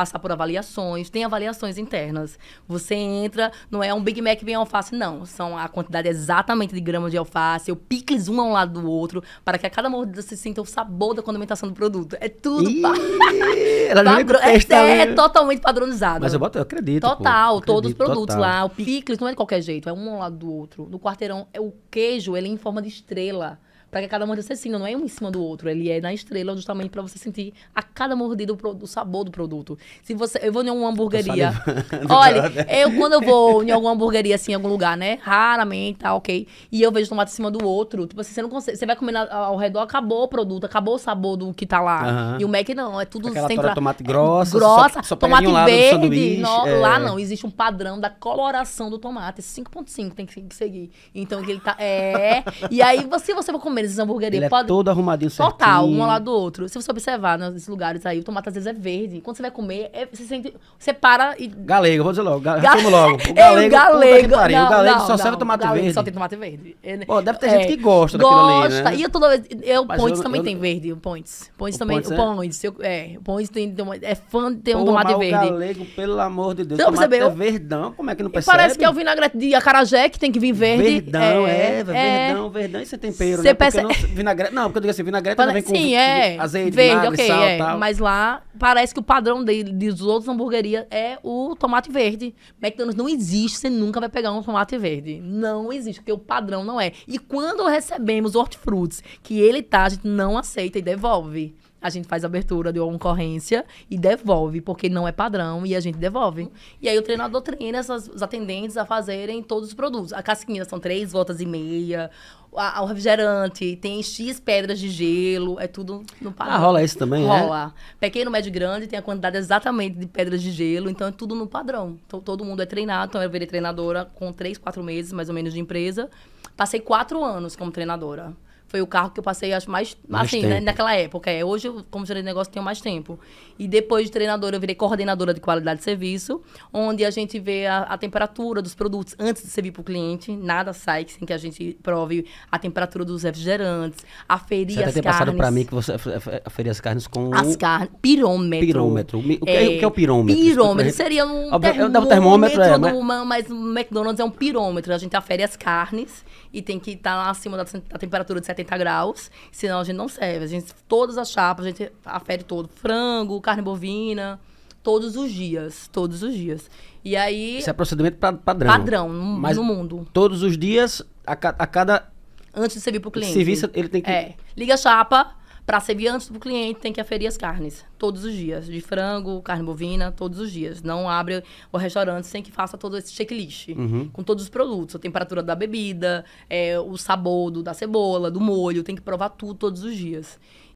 passar por avaliações, tem avaliações internas. Você entra, não é um Big Mac bem alface, não. São a quantidade exatamente de gramas de alface, o picles um ao lado do outro, para que a cada mordida se sinta o sabor da condimentação do produto. É tudo. Ih, pa... ela é, é, é né? totalmente padronizado. Mas eu boto, eu acredito. Total, acredito, todos os produtos total. lá. O picles não é de qualquer jeito, é um ao lado do outro. No quarteirão, é o queijo, ele é em forma de estrela para que a cada mordida você sinta, não é um em cima do outro, ele é na estrela justamente para você sentir a cada mordida o, o, sabor do produto. Se você, eu vou em uma hamburgueria. Olha, eu quando eu vou em alguma hamburgueria, assim, em algum lugar, né? Raramente, tá, ok. E eu vejo tomate em cima do outro. Tipo assim, você não consegue. Você vai comer ao redor, acabou o produto, acabou o sabor do que tá lá. Uhum. E o Mac não, é tudo Aquela centra... tomate grossa, é, grossa, só, só tomate um verde. é... Lá não, existe um padrão da coloração do tomate. 5.5 tem que seguir. Então ele tá. É. e aí, se você, você for comer esses hamburguerias, ele é pode. É todo arrumadinho, certinho, Total, um ao lado do outro. Se você observar nesses né, lugares aí, o tomate às vezes é verde. Quando você vai comer, comer. É, você, sente, você para e. Galego, vou dizer logo. Ga logo. É, o galego. galego. Puta Não, o galego não, só não, serve tomate galego verde. Só tem tomate verde. Pô, deve ter é, gente que gosta, gosta daquilo ali. Né? E eu toda vez. Eu, o Pontes também eu... tem verde. O Pontes. Pontes também. O Pontes. É, eu, é o Pontes tem, é fã de ter um tomate verde. O galego, pelo amor de Deus. Não percebeu? É verdão. Como é que não percebe? Parece que é o vinagrete de acarajé que tem que vir verde. Verdão, é. é, é. Verdão, verdão. E sem tempero. Você né? percebe. Vinagrete. Não, porque eu digo assim, vinagrete não vem com assim, azeite, verde, Mas lá parece que o padrão dele dos outros hamburguerias é o tomate verde. McDonald's não existe, você nunca vai pegar um tomate verde. Não existe, porque o padrão não é. E quando recebemos hortifrutis, que ele tá, a gente não aceita e devolve a gente faz abertura de uma e devolve, porque não é padrão e a gente devolve. E aí o treinador treina essas, os atendentes a fazerem todos os produtos. A casquinha são três voltas e meia, o refrigerante, tem X pedras de gelo, é tudo no padrão. Ah, rola isso também, rola. Né? Rola. Pequeno, médio e grande tem a quantidade exatamente de pedras de gelo, então é tudo no padrão. Então, todo mundo é treinado, então eu virei treinadora com três, quatro meses mais ou menos de empresa. Passei quatro anos como treinadora. Foi o carro que eu passei, acho, mais, mais assim, né, naquela época. É, hoje, como gerente de negócio, tenho mais tempo. E depois de treinadora, eu virei coordenadora de qualidade de serviço, onde a gente vê a, a temperatura dos produtos antes de servir para o cliente. Nada sai sem que a gente prove a temperatura dos refrigerantes, aferir você as carnes. Você passado para mim que você aferia as carnes com... As carnes, pirômetro. Pirômetro. O que é, é, o, que é o pirômetro? Pirômetro seria é, um é, Ob termômetro, termômetro é, né? mas o McDonald's é um pirômetro. A gente afere as carnes e tem que estar tá acima da, da temperatura de 70 180 graus, senão a gente não serve. A gente, todas as chapas, a gente afere todo. Frango, carne bovina, todos os dias, todos os dias. E aí... Isso é procedimento pra, padrão. Padrão, no, Mas no mundo. todos os dias, a, a cada... Antes de servir pro cliente. Serviço, ele tem que... É. Liga a chapa, para servir antes do cliente, tem que aferir as carnes, todos os dias. De frango, carne bovina, todos os dias. Não abre o restaurante sem que faça todo esse checklist. Uhum. Com todos os produtos. A temperatura da bebida, é, o sabor do, da cebola, do molho. Tem que provar tudo todos os dias.